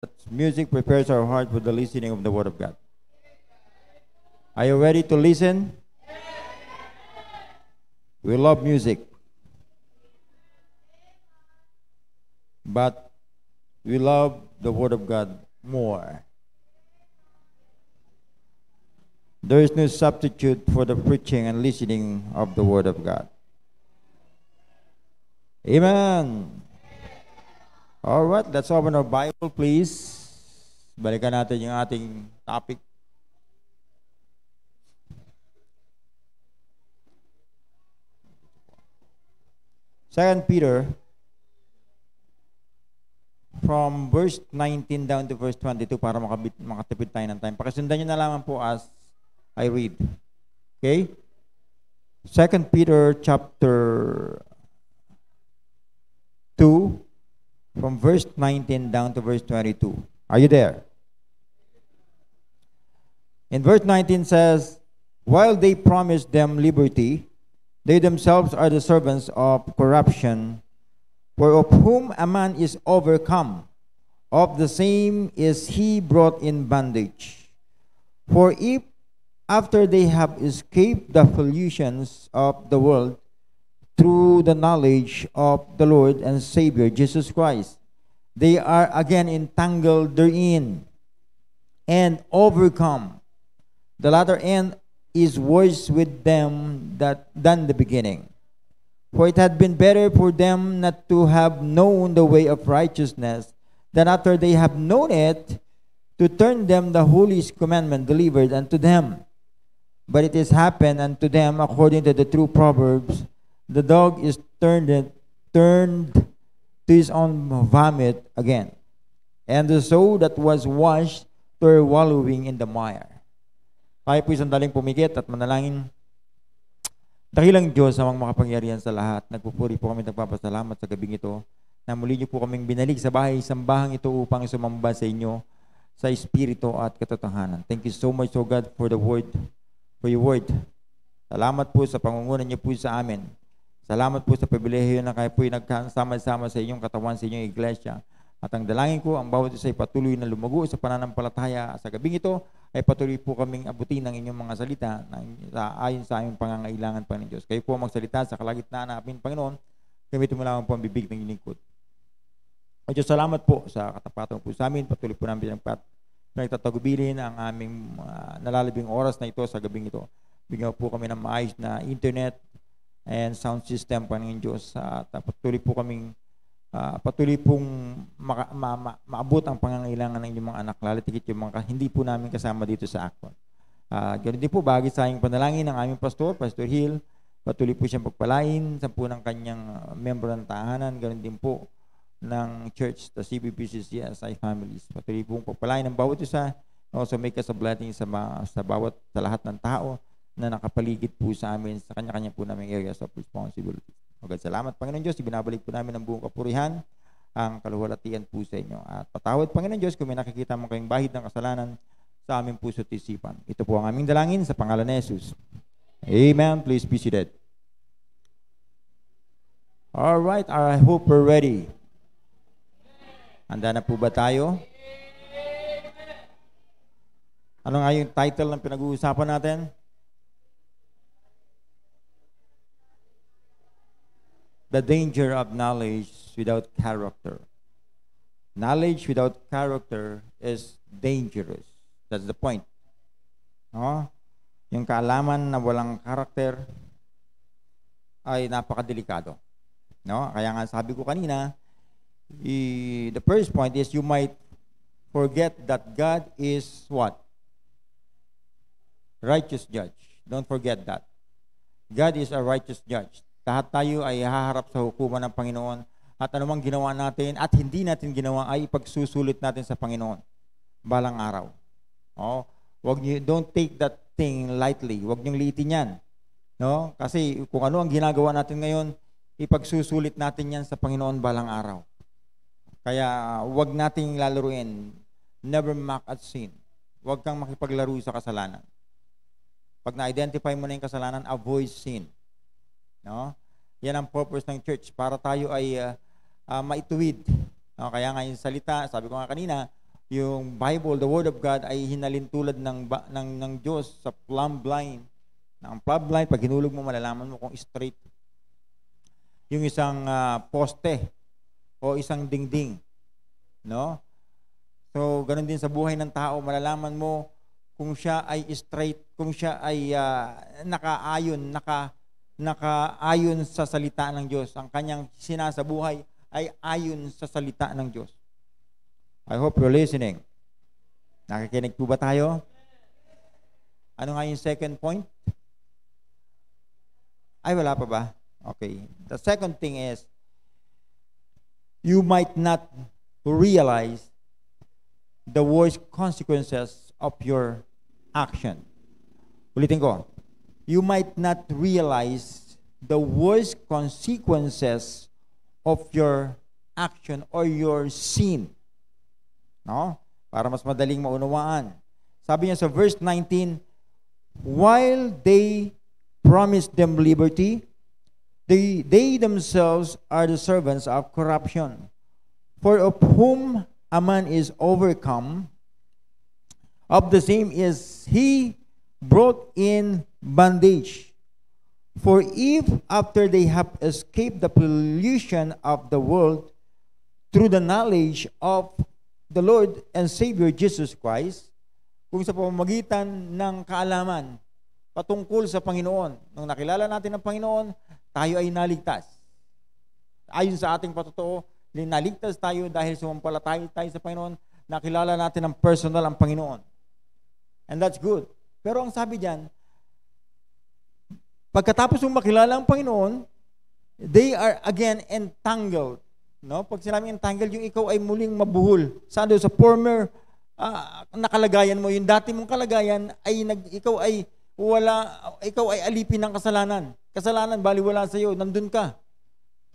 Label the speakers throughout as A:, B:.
A: that music prepares our heart for the listening of the Word of God. Are you ready to listen? We love music. But we love the Word of God more. There is no substitute for the preaching and listening of the Word of God. Amen. All Alright, let's open our Bible please. Balikan natin yung ating topic. Second Peter from verse 19 down to verse 22 para makabit, makatipid tayo ng time. Pakisundan nyo na lamang po as I read. Okay? Second Peter chapter 2 from verse 19 down to verse 22. Are you there? In verse 19 says, While they promise them liberty, they themselves are the servants of corruption, for of whom a man is overcome, of the same is he brought in bondage. For if after they have escaped the pollutions of the world, through the knowledge of the Lord and Savior Jesus Christ. They are again entangled therein and overcome. The latter end is worse with them that, than the beginning. For it had been better for them not to have known the way of righteousness than after they have known it to turn them the holy commandment delivered unto them. But it has happened unto them according to the true proverbs the dog is turned and turned to his own vomit again, and the soul that was washed to her wallowing in the mire. Tayo po daling pumikit at manalangin. Dakilang Diyos amang makapangyarihan sa lahat, nagpupuri po kami nagpapasalamat sa gabing ito na muli niyo po kaming binalik sa bahay sambahang ito upang sumamba sa inyo sa Espiritu at katotohanan. Thank you so much, O God, for the word, for your word. Salamat po sa pangungunan niyo po sa amin. Salamat po sa pribilehiyo na kayo po'y nagkasama-sama sa inyong katawan, sa inyong iglesia. At ang dalangin ko, ang bawat isa ay patuloy na lumago sa pananampalataya. Sa gabing ito, ay patuloy po kaming abutin ng inyong mga salita na sa, ayon sa aming pangangailangan, Panginoon Diyos. Kayo po magsalita sa kalagitnaan na aming Panginoon. Gamitin mo lamang po ang bibig ng inikot. O Diyos, salamat po sa katapatan po sa amin. Patuloy po namin ang pat nagtatagubilin ang aming uh, nalalabing oras na ito sa gabing ito. Bigyan po kami ng maayos na internet, and sound system po ng Diyos. Uh, patuloy po kaming uh, patuloy pong maka, ma, ma, maabot ang pangangailangan ng inyong mga anak, lalo tigit yung mga hindi po namin kasama dito sa Akon. Uh, ah, ganun din po, bagay sa aming panalangin ng aming pastor, Pastor Hill, patuloy po siyang pagpalain sa po ng kanyang uh, ng tahanan, ganun din po ng church, the CBPCCSI families. Patuloy pong pagpalain ng bawat isa, also make us a blessing sa, mga, sa bawat, sa lahat ng tao na nakapaligid po sa amin sa kanya-kanya po namin areas of responsibility. Agad salamat, Panginoon Diyos. Ibinabalik po namin ang buong kapurihan, ang kaluwalatian po sa inyo. At patawad, Panginoon Diyos, kung may nakikita mo kayong bahid ng kasalanan sa aming puso at isipan. Ito po ang aming dalangin sa pangalan ni Jesus. Amen. Please be seated. All right, I hope we're ready. Handa na po ba tayo? Ano nga yung title ng pinag-uusapan natin? the danger of knowledge without character. Knowledge without character is dangerous. That's the point. No? Yung kaalaman na walang character ay napakadelikado. No? Kaya nga sabi ko kanina, i- the first point is you might forget that God is what? Righteous judge. Don't forget that. God is a righteous judge. Lahat tayo ay haharap sa hukuman ng Panginoon at anumang ginawa natin at hindi natin ginawa ay ipagsusulit natin sa Panginoon balang araw. Oh, wag niyo don't take that thing lightly. Wag niyo liitin 'yan. No? Kasi kung ano ang ginagawa natin ngayon, ipagsusulit natin 'yan sa Panginoon balang araw. Kaya uh, wag nating lalaruin. Never mock at sin. Wag kang makipaglaro sa kasalanan. Pag na-identify mo na yung kasalanan, avoid sin. No? Yan ang purpose ng church, para tayo ay uh, uh, maituwid. Uh, kaya nga yung salita, sabi ko nga kanina, yung Bible, the Word of God, ay hinalintulad ng, ng, ng Diyos sa plumb line. Na ang plumb line, pag hinulog mo, malalaman mo kung straight. Yung isang uh, poste o isang dingding. No? So, ganun din sa buhay ng tao, malalaman mo kung siya ay straight, kung siya ay uh, nakaayon, naka, nakaayon sa salita ng Diyos. Ang kanyang sinasabuhay ay ayon sa salita ng Diyos. I hope you're listening. Nakikinig po ba tayo? Ano nga yung second point? Ay, wala pa ba? Okay. The second thing is, you might not realize the worst consequences of your action. Ulitin ko. you might not realize the worst consequences of your action or your sin. No? Para mas madaling maunawaan. Sabi niya sa verse 19, While they promised them liberty, they, they themselves are the servants of corruption. For of whom a man is overcome, of the same is he brought in bandage. For if after they have escaped the pollution of the world through the knowledge of the Lord and Savior Jesus Christ, kung sa pamamagitan ng kaalaman patungkol sa Panginoon, nung nakilala natin ang Panginoon, tayo ay naligtas. Ayon sa ating patotoo, naligtas tayo dahil sumampalataya tayo sa Panginoon, nakilala natin ang personal ang Panginoon. And that's good. Pero ang sabi diyan, Pagkatapos mong makilala ang Panginoon, they are again entangled. No? Pag sinabi entangled, yung ikaw ay muling mabuhol. Sa ano, sa former uh, nakalagayan mo, yung dati mong kalagayan, ay nag, ikaw ay wala, ikaw ay alipin ng kasalanan. Kasalanan, baliwala sa iyo, nandun ka.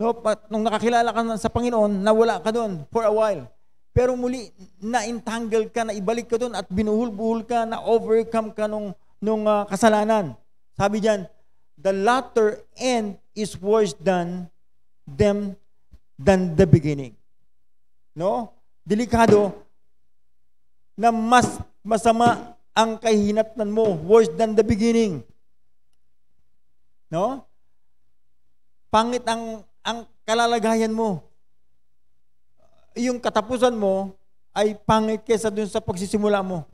A: No, pat, nung nakakilala ka sa Panginoon, nawala ka doon for a while. Pero muli, na entangled ka, na ibalik ka doon at binuhul-buhul ka, na overcome ka nung, nung uh, kasalanan. Sabi diyan, the latter end is worse than them than the beginning. No? Delikado na mas masama ang kahinatnan mo, worse than the beginning. No? Pangit ang ang kalalagayan mo. Yung katapusan mo ay pangit kaysa dun sa pagsisimula mo.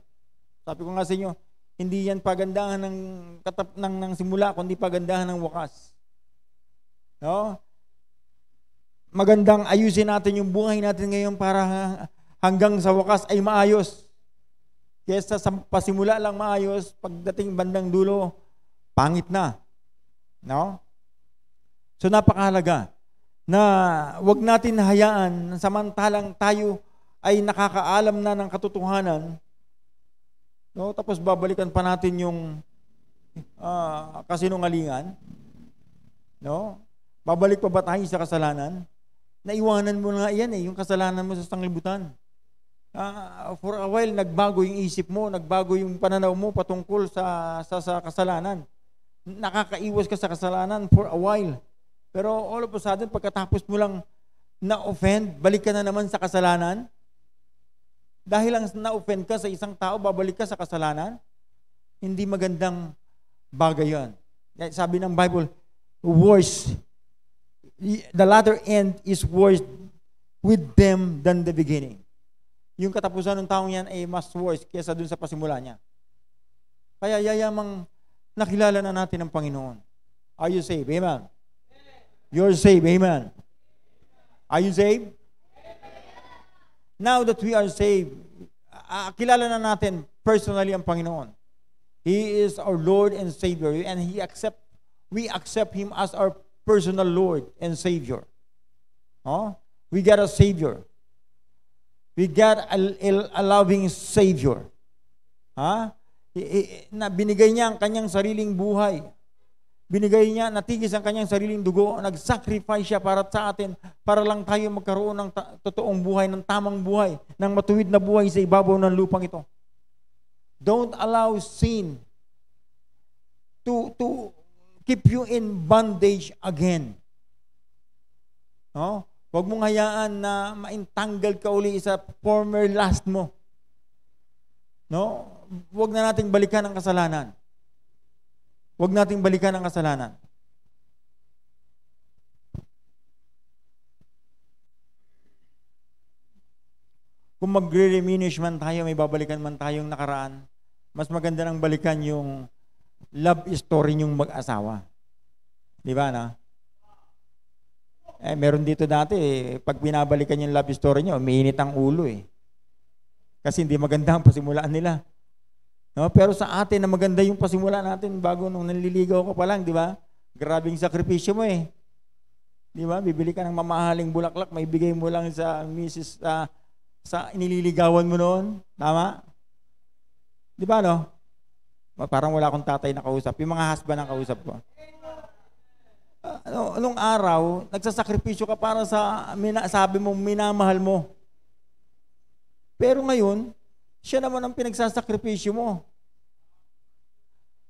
A: Sabi ko nga sa inyo, hindi yan pagandahan ng katap ng, ng simula kundi pagandahan ng wakas. No? Magandang ayusin natin yung buhay natin ngayon para hanggang sa wakas ay maayos. Kesa sa pasimula lang maayos, pagdating bandang dulo, pangit na. No? So napakahalaga na wag natin hayaan samantalang tayo ay nakakaalam na ng katotohanan No, tapos babalikan pa natin yung uh, kasinungalingan. No? Babalik pa ba tayo sa kasalanan? Naiwanan mo na yan eh, yung kasalanan mo sa sanglibutan. Uh, for a while, nagbago yung isip mo, nagbago yung pananaw mo patungkol sa, sa, sa kasalanan. Nakakaiwas ka sa kasalanan for a while. Pero all of a sudden, pagkatapos mo lang na-offend, balik ka na naman sa kasalanan, dahil lang na-offend ka sa isang tao, babalik ka sa kasalanan? Hindi magandang bagay yon. Eh, sabi ng Bible, worse, the latter end is worse with them than the beginning. Yung katapusan ng taong yan ay mas worse kaysa dun sa pasimula niya. Kaya yayamang nakilala na natin ang Panginoon. Are you saved? Amen. You're saved. Amen. Are you saved? now that we are saved, uh, kilala na natin personally ang Panginoon. He is our Lord and Savior and he accept we accept him as our personal Lord and Savior. Oh? We got a Savior. We got a, a, a loving Savior. Ha? Huh? na binigay niya ang kanyang sariling buhay Binigay niya, natigis ang kanyang sariling dugo, nag-sacrifice siya para sa atin, para lang tayo magkaroon ng ta- totoong buhay, ng tamang buhay, ng matuwid na buhay sa ibabaw ng lupang ito. Don't allow sin to, to keep you in bondage again. No? Huwag mong hayaan na maintanggal ka uli sa former last mo. No? Huwag na nating balikan ang kasalanan. Huwag nating balikan ang kasalanan. Kung magre-reminish man tayo, may babalikan man tayong nakaraan, mas maganda nang balikan yung love story niyong mag-asawa. Di ba na? Eh, meron dito dati, eh, pag binabalikan yung love story niyo, umiinit ang ulo eh. Kasi hindi maganda ang pasimulaan nila. No? Pero sa atin, na maganda yung pasimula natin bago nung nanliligaw ka pa lang, di ba? Grabing sakripisyo mo eh. Di ba? Bibili ka ng mamahaling bulaklak, may bigay mo lang sa misis, uh, sa inililigawan mo noon. Tama? Di ba no? Parang wala akong tatay na kausap. Yung mga husband ang kausap ko. Uh, ah, no, nung araw, nagsasakripisyo ka para sa, mina, sabi mo, minamahal mo. Pero ngayon, siya naman ang pinagsasakripisyo mo.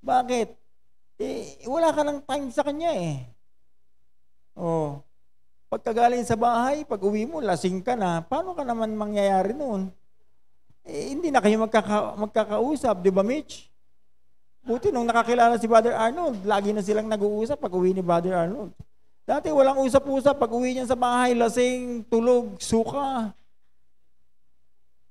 A: Bakit? Eh, wala ka ng time sa kanya eh. Oh. Pagkagaling sa bahay, pag uwi mo, lasing ka na, paano ka naman mangyayari noon? Eh, hindi na kayo magkaka- magkakausap, di ba Mitch? Buti nung nakakilala si Brother Arnold, lagi na silang nag-uusap pag uwi ni Brother Arnold. Dati walang usap-usap, pag uwi niya sa bahay, lasing, tulog, suka.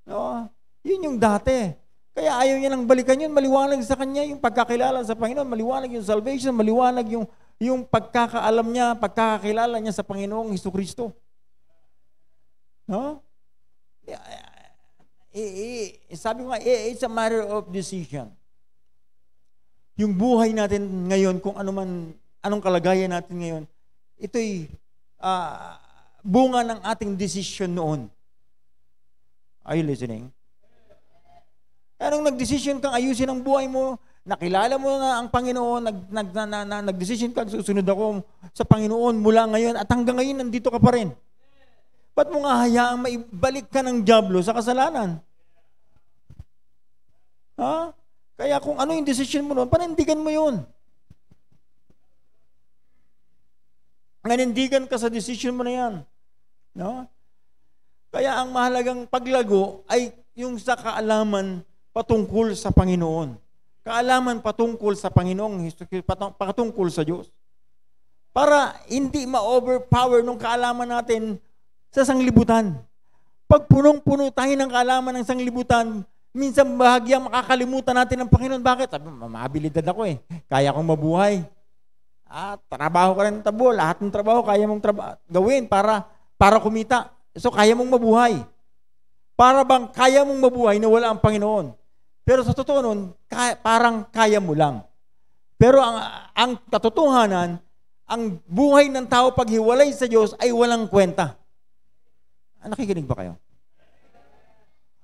A: No? Yun yung dati. Kaya ayaw niya nang balikan yun. Maliwanag sa kanya yung pagkakilala sa Panginoon. Maliwanag yung salvation. Maliwanag yung, yung pagkakaalam niya, pagkakakilala niya sa Panginoong Heso Kristo. No? Eh, eh, eh, sabi ko nga, it's a matter of decision. Yung buhay natin ngayon, kung ano man, anong kalagayan natin ngayon, ito'y uh, bunga ng ating decision noon. Are you listening? Anong nagdesisyon kang ayusin ang buhay mo, nakilala mo na ang Panginoon, nag, nag, na, na, na, nagdesisyon kang susunod ako sa Panginoon mula ngayon at hanggang ngayon nandito ka pa rin. Ba't mo nga hayaang maibalik ka ng Diablo sa kasalanan? Ha? Kaya kung ano yung decision mo noon, panindigan mo yun. Nanindigan ka sa decision mo na yan. No? Kaya ang mahalagang paglago ay yung sa kaalaman patungkol sa Panginoon. Kaalaman patungkol sa Panginoong Hesus patungkol sa Diyos. Para hindi ma-overpower nung kaalaman natin sa sanglibutan. Pag punong-puno tayo ng kaalaman ng sanglibutan, minsan bahagya makakalimutan natin ang Panginoon. Bakit? Sabi, mamabilidad ako eh. Kaya kong mabuhay. Ah, trabaho ka rin ng tabo. Lahat ng trabaho kaya mong traba- gawin para para kumita. So kaya mong mabuhay. Para bang kaya mong mabuhay na wala ang Panginoon? Pero sa totoo nun, kaya, parang kaya mo lang. Pero ang, ang katotohanan, ang buhay ng tao pag hiwalay sa Diyos ay walang kwenta. Ah, nakikinig ba kayo?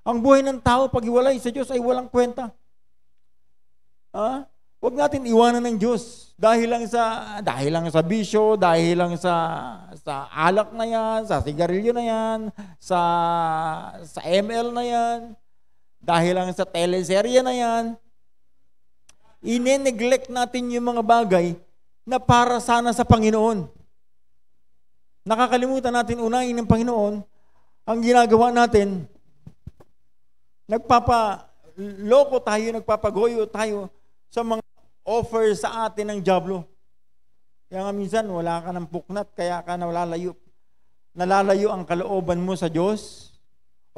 A: Ang buhay ng tao pag hiwalay sa Diyos ay walang kwenta. Ha? Ah, huwag natin iwanan ng Diyos dahil lang sa dahil lang sa bisyo, dahil lang sa sa alak na 'yan, sa sigarilyo na 'yan, sa sa ML na 'yan. Dahil lang sa teleserye na yan, ineneglect natin yung mga bagay na para sana sa Panginoon. Nakakalimutan natin unahin ng Panginoon ang ginagawa natin. Nagpapa loko tayo, nagpapagoyo tayo sa mga offers sa atin ng Diablo. Kaya nga minsan wala ka ng puknat, kaya ka nalalayo. Nalalayo ang kalooban mo sa Diyos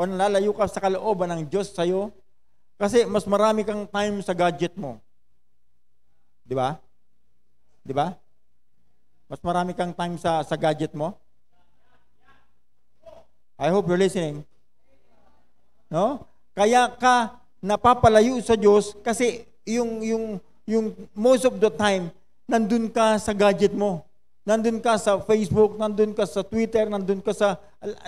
A: o nalalayo ka sa kalooban ng Diyos sa'yo kasi mas marami kang time sa gadget mo. Di ba? Di ba? Mas marami kang time sa, sa gadget mo. I hope you're listening. No? Kaya ka napapalayo sa Diyos kasi yung, yung, yung most of the time, nandun ka sa gadget mo. Nandun ka sa Facebook, nandun ka sa Twitter, nandun ka sa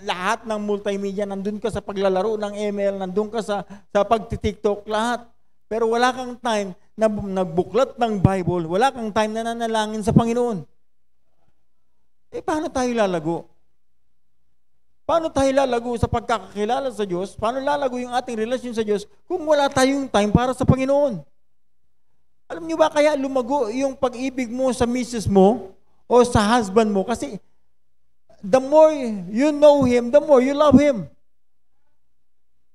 A: lahat ng multimedia, nandun ka sa paglalaro ng ML, nandun ka sa, sa pag-tiktok, lahat. Pero wala kang time na nagbuklat ng Bible, wala kang time na nanalangin sa Panginoon. Eh paano tayo lalago? Paano tayo lalago sa pagkakakilala sa Diyos? Paano lalago yung ating relasyon sa Diyos kung wala tayong time para sa Panginoon? Alam niyo ba kaya lumago yung pag-ibig mo sa misis mo? o sa husband mo kasi the more you know him, the more you love him.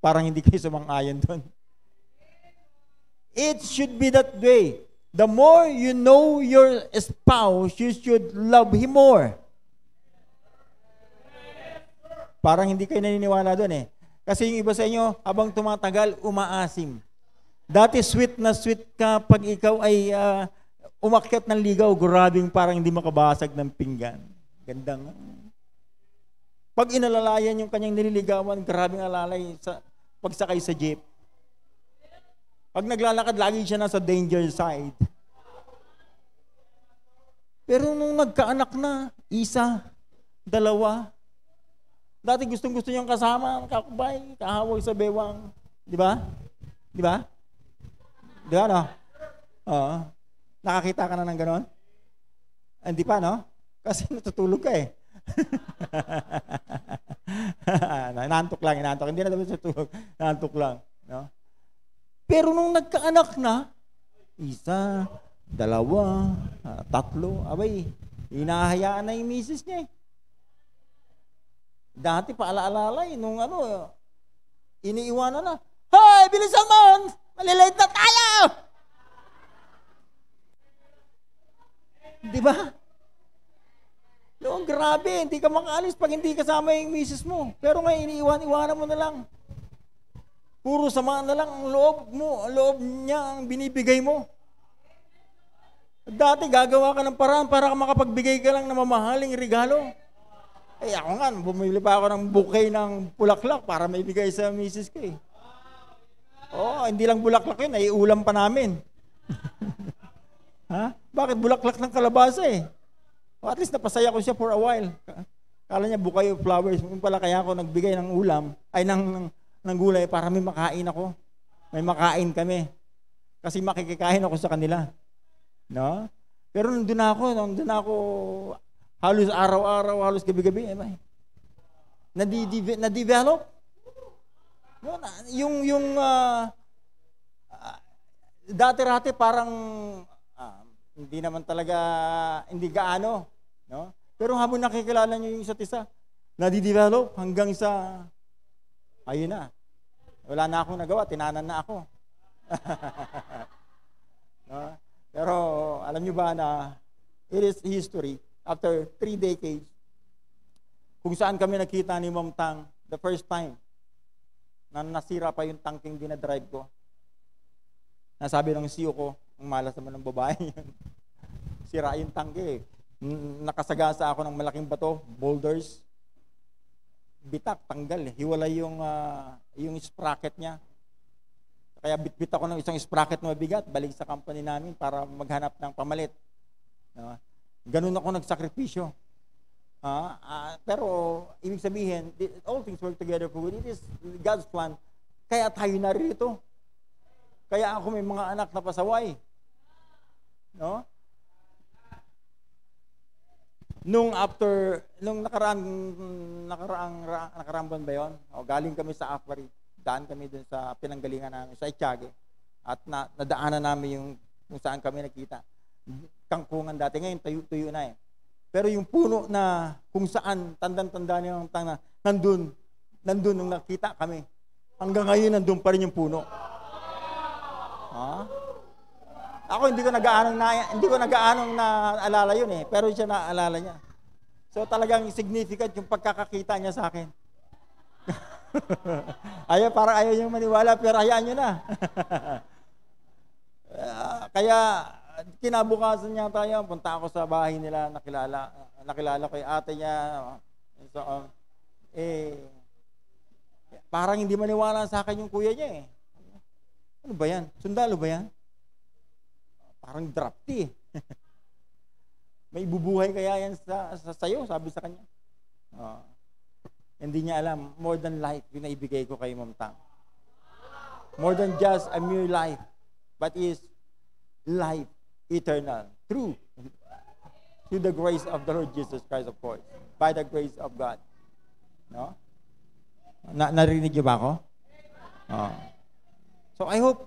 A: Parang hindi kayo sumang-ayon doon. It should be that way. The more you know your spouse, you should love him more. Parang hindi kayo naniniwala doon eh. Kasi yung iba sa inyo, habang tumatagal, umaasim. Dati sweet na sweet ka pag ikaw ay uh, umakyat ng ligaw, grabe parang hindi makabasag ng pinggan. Ganda nga. Pag inalalayan yung kanyang nililigawan, grabing alalay sa pagsakay sa jeep. Pag naglalakad, lagi siya nasa danger side. Pero nung nagkaanak na, isa, dalawa, dati gustong gusto niyang kasama, kakubay, kahawag sa bewang. Di ba? Di ba? Di ba, no? Oo. Uh, Nakakita ka na ng ganun? Ah, hindi pa, no? Kasi natutulog ka eh. nantok lang, nantok. Hindi na dapat natutulog. Nantok lang. No? Pero nung nagkaanak na, isa, dalawa, ah, tatlo, abay, hinahayaan na yung misis niya eh. Dati paalaala eh, nung ano, iniiwanan na, Hoy, bilisan mo! Malilate na tayo! Di ba? Noon, grabe, hindi ka makaalis pag hindi kasama yung misis mo. Pero ngayon, iniiwan-iwanan mo na lang. Puro sama na lang ang loob mo, ang loob niya ang binibigay mo. Dati gagawa ka ng paraan para makapagbigay ka lang ng mamahaling regalo. Eh ako nga, bumili pa ako ng bouquet ng bulaklak para maibigay sa misis ko eh. oh, hindi lang bulaklak yun, ay ulam pa namin. Ha? Bakit bulaklak ng kalabasa eh? O at least napasaya ko siya for a while. Kala niya bukay of flowers. Yung pala kaya ako nagbigay ng ulam, ay ng, ng, ng gulay para may makain ako. May makain kami. Kasi makikikain ako sa kanila. No? Pero nandun ako, nandun ako halos araw-araw, halos gabi-gabi. Eh, may. Nadidive- nadevelop. No, yung, yung, uh, uh dati-rati parang hindi naman talaga, hindi gaano. No? Pero habang nakikilala niyo yung isa't isa, nadidevelop hanggang sa, ayun na, wala na akong nagawa, tinanan na ako. no? Pero alam niyo ba na it is history after three decades kung saan kami nakita ni Ma'am Tang the first time na nasira pa yung tanking dinadrive ko. Nasabi ng CEO ko, ang malas naman ng babae yun. Sira yung tangke eh. Nakasagasa ako ng malaking bato, boulders. Bitak, tanggal eh. Hiwalay yung, uh, yung sprocket niya. Kaya bitbit ako ng isang sprocket na mabigat, balik sa company namin para maghanap ng pamalit. No? Diba? Ganun ako nagsakripisyo. Uh, uh, pero ibig sabihin, all things work together for good. It is God's plan. Kaya tayo naririto. Kaya ako may mga anak na pasaway. No? Nung after, nung nakaraang, nakaraang, nakaraang buwan ba yun? O, galing kami sa Aquari. Daan kami dun sa pinanggalingan namin, sa Itchage. At na, nadaanan namin yung kung saan kami nakita. Kangkungan dati. Ngayon, tuyo-tuyo na eh. Pero yung puno na kung saan, tandang-tanda niya ng tanga, nandun, nandun nung nakita kami. Hanggang ngayon, nandun pa rin yung puno. Ha? Huh? Ako hindi ko nag nagaanong na hindi ko nag-aanong na naalala yun eh, pero siya naalala niya. So talagang significant yung pagkakakita niya sa akin. ayaw, para ayaw niyong maniwala, pero hayaan niyo na. Ah, kaya, kinabukasan niya tayo, punta ako sa bahay nila, nakilala, nakilala ko yung ate niya, and oh, so on. Oh. Eh, parang hindi maniwala sa akin yung kuya niya eh. Ano ba yan? Sundalo ba yan? Parang drafty. May bubuhay kaya yan sa, sa sayo, sabi sa kanya. Oh. hindi niya alam, more than life yung naibigay ko kay Ma'am Tang. More than just a mere life, but is life eternal, true, through the grace of the Lord Jesus Christ, of course, by the grace of God. No? Na narinig niyo ba ako? Oh. So I hope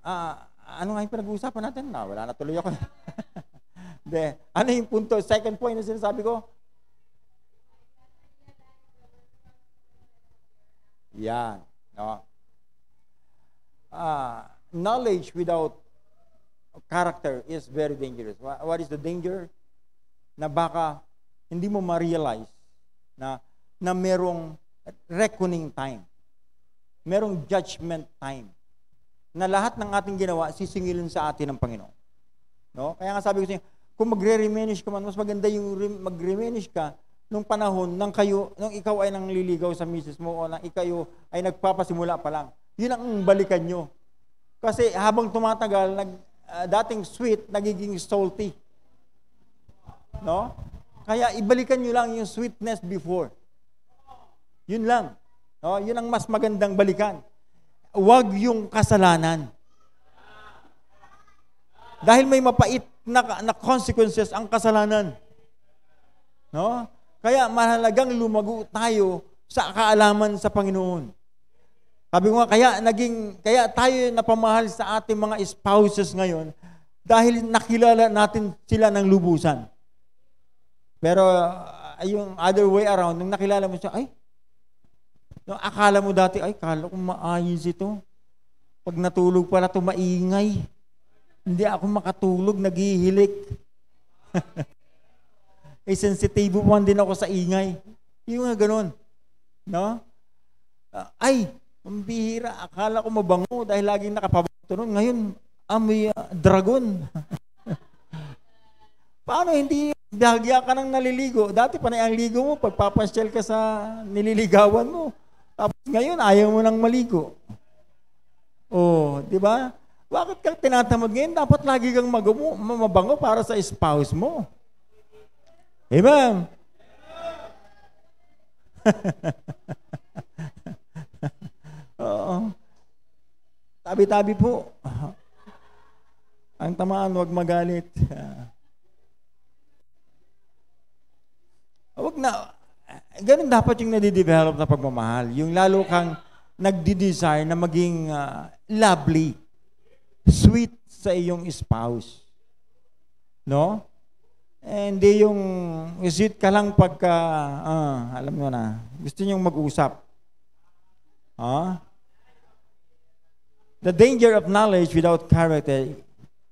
A: uh, ano nga yung pinag-uusapan natin? Na, wala na tuloy ako. De, ano yung punto? Second point na sinasabi ko? Yan. No? Uh, knowledge without character is very dangerous. What is the danger? Na baka hindi mo ma-realize na, na merong reckoning time. Merong judgment time na lahat ng ating ginawa sisingilin sa atin ng Panginoon. No? Kaya nga sabi ko sa inyo, kung magre-remenish ka man, mas maganda yung magre-remenish ka nung panahon nang kayo, nung ikaw ay nang liligaw sa misis mo o nang ikayo ay nagpapasimula pa lang. Yun ang balikan nyo. Kasi habang tumatagal, nag, uh, dating sweet, nagiging salty. No? Kaya ibalikan nyo lang yung sweetness before. Yun lang. No? Yun ang mas magandang balikan. Huwag yung kasalanan. Dahil may mapait na, na consequences ang kasalanan. No? Kaya mahalagang lumago tayo sa kaalaman sa Panginoon. Sabi ko nga, kaya, naging, kaya tayo napamahal sa ating mga spouses ngayon dahil nakilala natin sila ng lubusan. Pero uh, yung other way around, nung nakilala mo siya, ay, No, akala mo dati, ay, kala ko maayos ito. Pag natulog pala ito, maingay. Hindi ako makatulog, naghihilik. eh, sensitive po din ako sa ingay. Yung nga ganun. No? Ah, ay, mambihira. Akala ko mabango dahil laging nakapabango nun. Ngayon, amoy uh, dragon. Paano hindi bahagya ka nang naliligo? Dati pa na ang ligo mo, pagpapasyal ka sa nililigawan mo. Tapos ngayon, ayaw mo nang maligo. Oh, di ba? Bakit kang tinatamad ngayon? Dapat lagi kang magumo, mabango para sa spouse mo. Amen? Oo. Tabi-tabi po. Ang tamaan, huwag magalit. Wag na, ganun dapat yung nade-develop na pagmamahal. Yung lalo kang nagdi-desire na maging uh, lovely, sweet sa iyong spouse. No? Hindi yung sweet ka lang pagka, uh, alam mo na, gusto niyong mag-usap. Huh? Ah? The danger of knowledge without character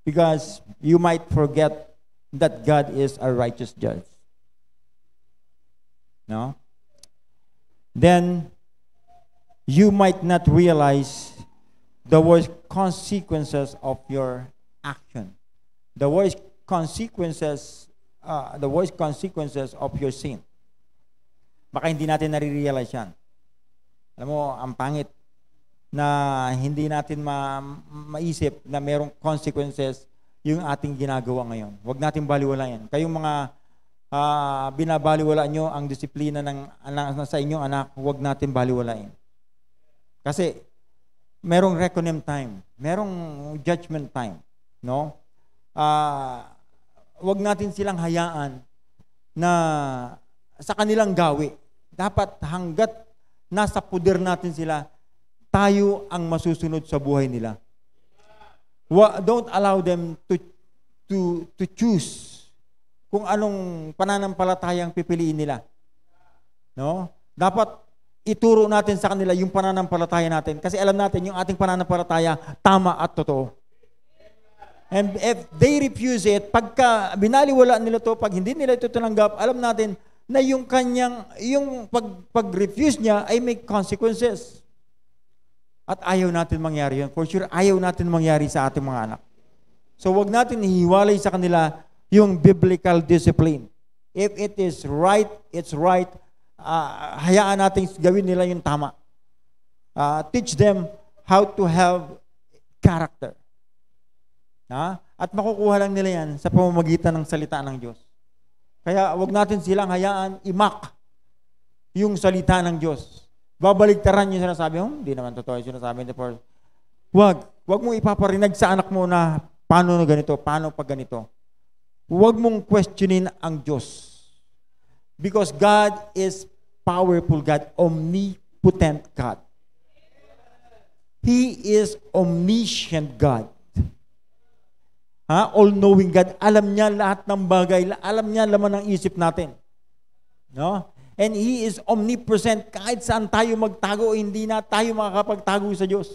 A: because you might forget that God is a righteous judge. No? then you might not realize the worst consequences of your action, the worst consequences, uh, the worst consequences of your sin. Baka hindi natin nare-realize yan. Alam mo, ang pangit na hindi natin ma maisip na merong consequences yung ating ginagawa ngayon. Huwag natin baliwala yan. Kayong mga uh, ah, binabaliwala nyo ang disiplina ng anak na sa inyong anak, huwag natin baliwalain. Kasi merong reckoning time, merong judgment time, no? Uh, huwag natin silang hayaan na sa kanilang gawi. Dapat hanggat nasa puder natin sila, tayo ang masusunod sa buhay nila. Don't allow them to to to choose kung anong pananampalatayang pipiliin nila. No? Dapat ituro natin sa kanila yung pananampalataya natin kasi alam natin yung ating pananampalataya tama at totoo. And if they refuse it, pagka binaliwala nila to, pag hindi nila ito tinanggap, alam natin na yung kanyang, yung pag, pag-refuse niya ay may consequences. At ayaw natin mangyari yun. For sure, ayaw natin mangyari sa ating mga anak. So wag natin hiwalay sa kanila yung biblical discipline. If it is right, it's right. Uh, hayaan natin gawin nila yung tama. Uh, teach them how to have character. Ha? At makukuha lang nila yan sa pamamagitan ng salita ng Diyos. Kaya wag natin silang hayaan imak yung salita ng Diyos. Babaligtaran yung sinasabi, hmm, hindi naman totoo yung sinasabi ni Paul. Wag, wag mo ipaparinag sa anak mo na paano na ganito, paano pag ganito. Huwag mong questionin ang Diyos. Because God is powerful God, omnipotent God. He is omniscient God. Ha? All-knowing God. Alam niya lahat ng bagay. Alam niya laman ng isip natin. No? And He is omnipresent. Kahit saan tayo magtago, hindi na tayo makakapagtago sa Diyos.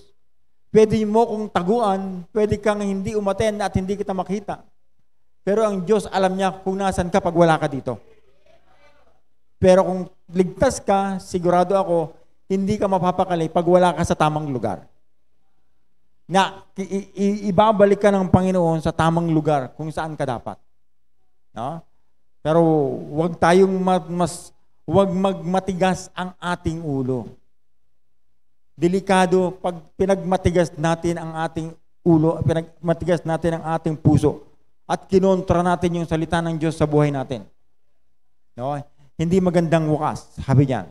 A: Pwede mo kung taguan, pwede kang hindi umaten at hindi kita makita. Pero ang Diyos alam niya kung nasan ka pag wala ka dito. Pero kung ligtas ka, sigurado ako, hindi ka mapapakali pag wala ka sa tamang lugar. Na i- i- ibabalik ka ng Panginoon sa tamang lugar kung saan ka dapat. No? Pero wag tayong mag, mas wag magmatigas ang ating ulo. Delikado pag pinagmatigas natin ang ating ulo, pinagmatigas natin ang ating puso at kinontra natin yung salita ng Diyos sa buhay natin. No? Hindi magandang wakas, sabi niyan.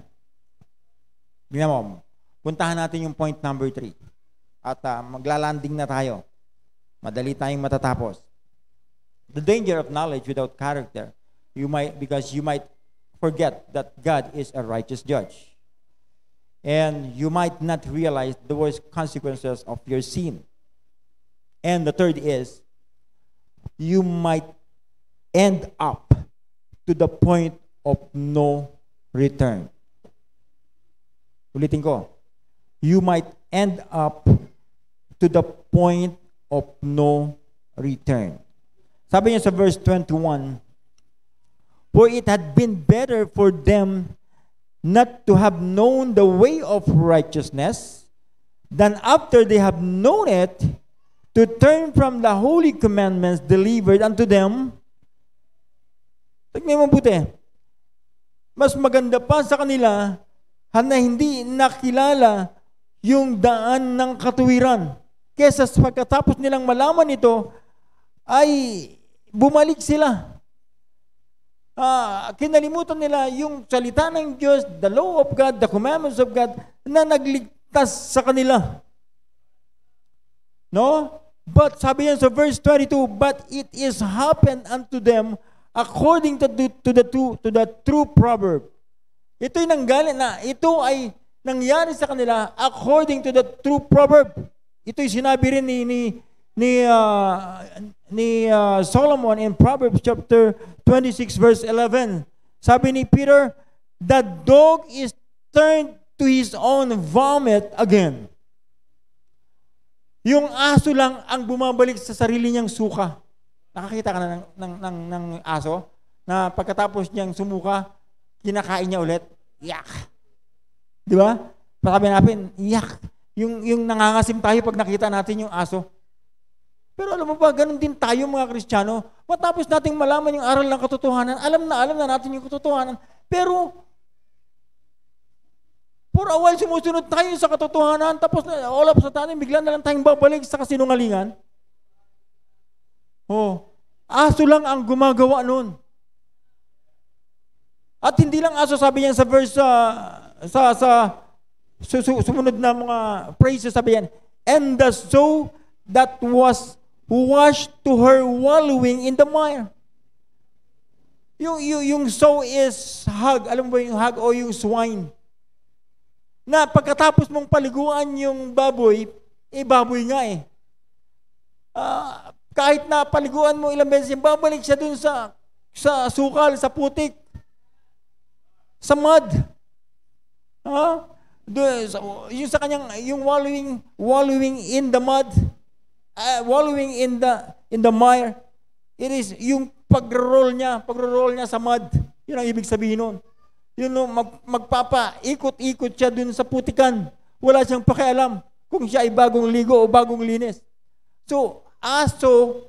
A: Tingnan mo, puntahan natin yung point number 3. At uh, maglalanding na tayo. Madali tayong matatapos. The danger of knowledge without character, you might because you might forget that God is a righteous judge. And you might not realize the worst consequences of your sin. And the third is you might end up to the point of no return. Ulitin ko. You might end up to the point of no return. Sabi niya sa verse 21, For it had been better for them not to have known the way of righteousness than after they have known it, to turn from the holy commandments delivered unto them. Tignan mo puti. Mas maganda pa sa kanila na hindi nakilala yung daan ng katuwiran. Kesa pagkatapos nilang malaman ito, ay bumalik sila. Ah, kinalimutan nila yung salita ng Diyos, the law of God, the commandments of God, na nagligtas sa kanila. No? But sabi niya sa verse 22, but it is happened unto them according to, the, to the to, to the true proverb. Ito ay nanggaling na ito ay nangyari sa kanila according to the true proverb. Ito ay sinabi rin ni ni ni, uh, ni uh, Solomon in Proverbs chapter 26 verse 11. Sabi ni Peter, the dog is turned to his own vomit again. Yung aso lang ang bumabalik sa sarili niyang suka. Nakakita ka na ng, ng, ng, ng aso na pagkatapos niyang sumuka, kinakain niya ulit. Yak! Di ba? Sabi natin, yak! Yung, yung nangangasim tayo pag nakita natin yung aso. Pero alam mo ba, ganun din tayo mga Kristiyano. Matapos nating malaman yung aral ng katotohanan, alam na alam na natin yung katotohanan. Pero For a while, sumusunod tayo sa katotohanan, tapos all of a sudden, bigla na lang tayong babalik sa kasinungalingan. Oh, aso lang ang gumagawa nun. At hindi lang aso, sabi niya sa verse, uh, sa, sa su, su, sumunod na mga phrases, sabi niya, and the soul that was washed to her wallowing in the mire. Yung, yung, yung sow is hug, Alam mo ba yung hug o yung swine? na pagkatapos mong paliguan yung baboy, eh baboy nga eh. Uh, kahit na paliguan mo ilang beses, babalik siya dun sa, sa sukal, sa putik, sa mud. Ha? Dun, sa, yung sa kanyang, yung wallowing, wallowing in the mud, uh, wallowing in the, in the mire, it is yung pag-roll niya, pag-roll niya sa mud. Yun ang ibig sabihin nun. You know, mag, magpapaikot-ikot siya dun sa putikan. Wala siyang pakialam kung siya ay bagong ligo o bagong linis. So, aso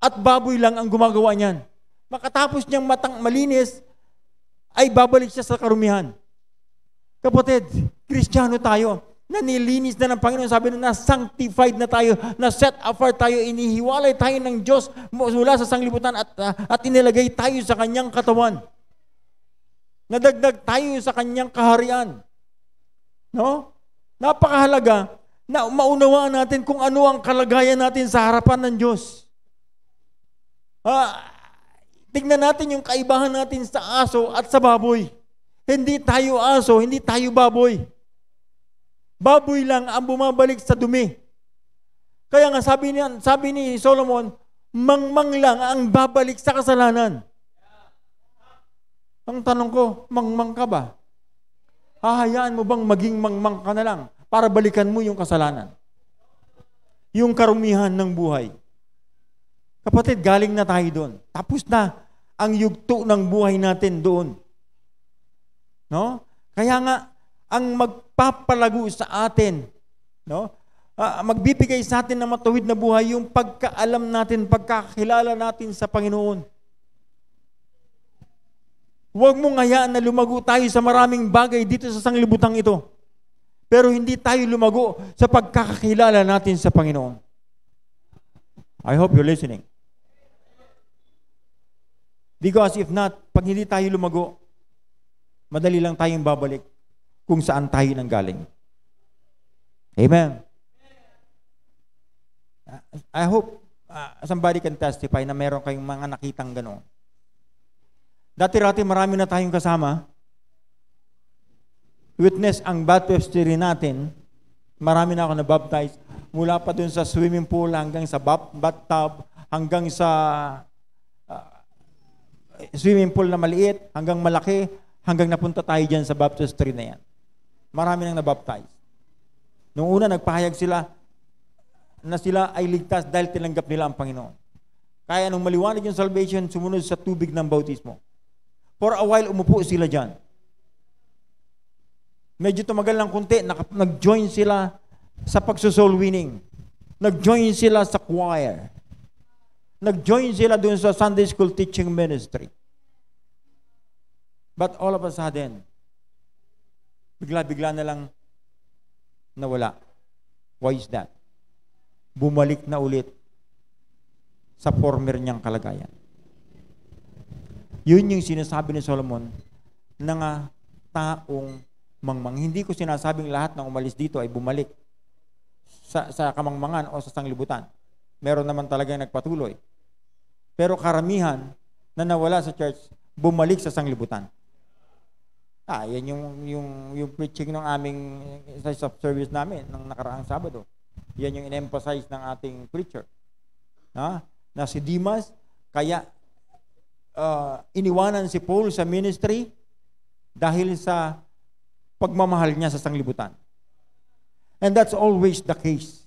A: at baboy lang ang gumagawa niyan. Makatapos niyang matang malinis, ay babalik siya sa karumihan. Kapatid, Kristiyano tayo na nilinis na ng Panginoon. Sabi na, na-sanctified na tayo, na set apart tayo, inihiwalay tayo ng Diyos mula sa sanglibutan at, uh, at inilagay tayo sa kanyang katawan. Nadagdag tayo sa kanyang kaharian. No? Napakahalaga na maunawaan natin kung ano ang kalagayan natin sa harapan ng Diyos. Ah, tignan natin yung kaibahan natin sa aso at sa baboy. Hindi tayo aso, hindi tayo baboy. Baboy lang ang bumabalik sa dumi. Kaya nga sabi ni, sabi ni Solomon, mangmang lang ang babalik sa kasalanan. Ang tanong ko, mangmang ka ba? Hahayaan mo bang maging mangmang ka na lang para balikan mo yung kasalanan? Yung karumihan ng buhay. Kapatid, galing na tayo doon. Tapos na ang yugto ng buhay natin doon. No? Kaya nga, ang magpapalago sa atin, no? Uh, magbibigay sa atin ng matuwid na buhay yung pagkaalam natin, pagkakilala natin sa Panginoon. Huwag mong hayaan na lumago tayo sa maraming bagay dito sa sanglibutan ito. Pero hindi tayo lumago sa pagkakakilala natin sa Panginoon. I hope you're listening. Because if not, pag hindi tayo lumago, madali lang tayong babalik kung saan tayo nang galing. Amen. I hope uh, somebody can testify na meron kayong mga nakitang ganoon. Dati-rati marami na tayong kasama. Witness ang baptistry natin. Marami na ako nabaptize. Mula pa dun sa swimming pool hanggang sa bathtub, hanggang sa uh, swimming pool na maliit, hanggang malaki, hanggang napunta tayo dyan sa baptistry na yan. Marami nang nabaptize. Nung una, nagpahayag sila na sila ay ligtas dahil tinanggap nila ang Panginoon. Kaya nung maliwanag yung salvation, sumunod sa tubig ng bautismo. For a while, umupo sila dyan. Medyo tumagal lang kunti, nag-join sila sa pagsusoul winning. Nag-join sila sa choir. Nag-join sila dun sa Sunday school teaching ministry. But all of a sudden, bigla-bigla na lang nawala. Why is that? Bumalik na ulit sa former niyang kalagayan. Yun yung sinasabi ni Solomon na nga taong mangmang. Hindi ko sinasabing lahat ng umalis dito ay bumalik sa, sa kamangmangan o sa sanglibutan. Meron naman talaga yung nagpatuloy. Pero karamihan na nawala sa church, bumalik sa sanglibutan. Ah, yan yung, yung, yung preaching ng aming of service namin ng nakaraang Sabado. Yan yung in-emphasize ng ating preacher. Ha? Ah, na si Dimas, kaya uh, iniwanan si Paul sa ministry dahil sa pagmamahal niya sa sanglibutan. And that's always the case.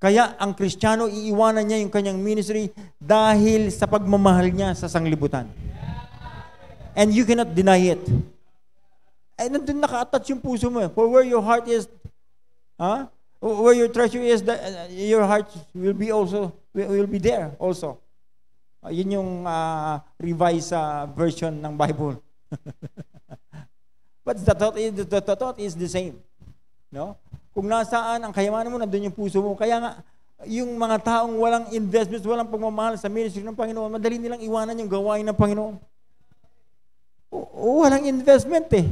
A: Kaya ang Kristiyano, iiwanan niya yung kanyang ministry dahil sa pagmamahal niya sa sanglibutan. And you cannot deny it. Ay, eh, nandun naka-attach yung puso mo. Eh. For where your heart is, huh? where your treasure is, uh, your heart will be also will be there also. Uh, yun yung uh, revised uh, version ng Bible. But the thought, is, the thought is the same. No? Kung nasaan ang kayamanan mo, nandun yung puso mo. Kaya nga, yung mga taong walang investments, walang pagmamahal sa ministry ng Panginoon, madali nilang iwanan yung gawain ng Panginoon. O, o walang investment eh.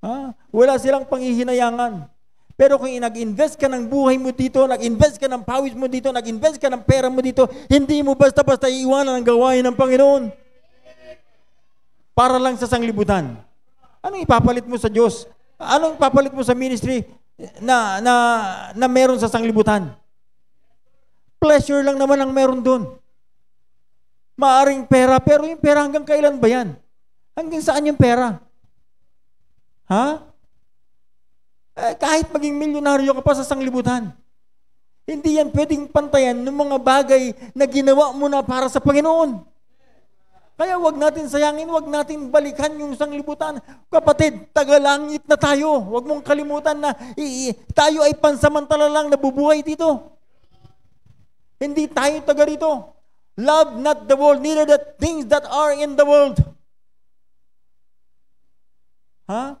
A: Ha? Wala silang panghihinayangan. Pero kung nag-invest ka ng buhay mo dito, nag-invest ka ng pawis mo dito, nag-invest ka ng pera mo dito, hindi mo basta-basta iiwanan ang gawain ng Panginoon. Para lang sa sanglibutan. Anong ipapalit mo sa Diyos? Anong ipapalit mo sa ministry na, na, na meron sa sanglibutan? Pleasure lang naman ang meron doon. Maaring pera, pero yung pera hanggang kailan ba yan? Hanggang saan yung pera? Ha? Eh, kahit maging milyonaryo ka pa sa sanglibutan. Hindi yan pwedeng pantayan ng mga bagay na ginawa mo na para sa Panginoon. Kaya wag natin sayangin, wag natin balikan yung sanglibutan. Kapatid, tagalangit na tayo. Wag mong kalimutan na i- i- tayo ay pansamantala lang nabubuhay dito. Hindi tayo taga rito. Love not the world, neither the things that are in the world. Ha? Huh?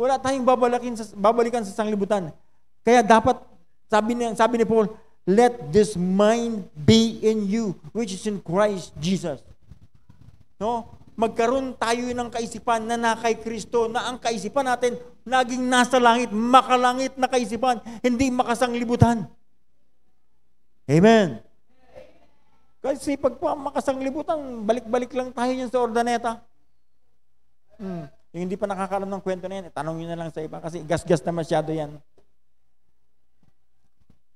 A: Wala tayong babalikin sa, babalikan sa sanglibutan. Kaya dapat, sabi ni, sabi ni Paul, let this mind be in you, which is in Christ Jesus. No? Magkaroon tayo ng kaisipan na na kay Kristo, na ang kaisipan natin, naging nasa langit, makalangit na kaisipan, hindi makasanglibutan. Amen. Kasi pag pa makasanglibutan, balik-balik lang tayo niyan sa ordaneta. Hmm. Yung hindi pa nakakalam ng kwento na yan, itanong nyo na lang sa iba kasi gasgas na masyado yan.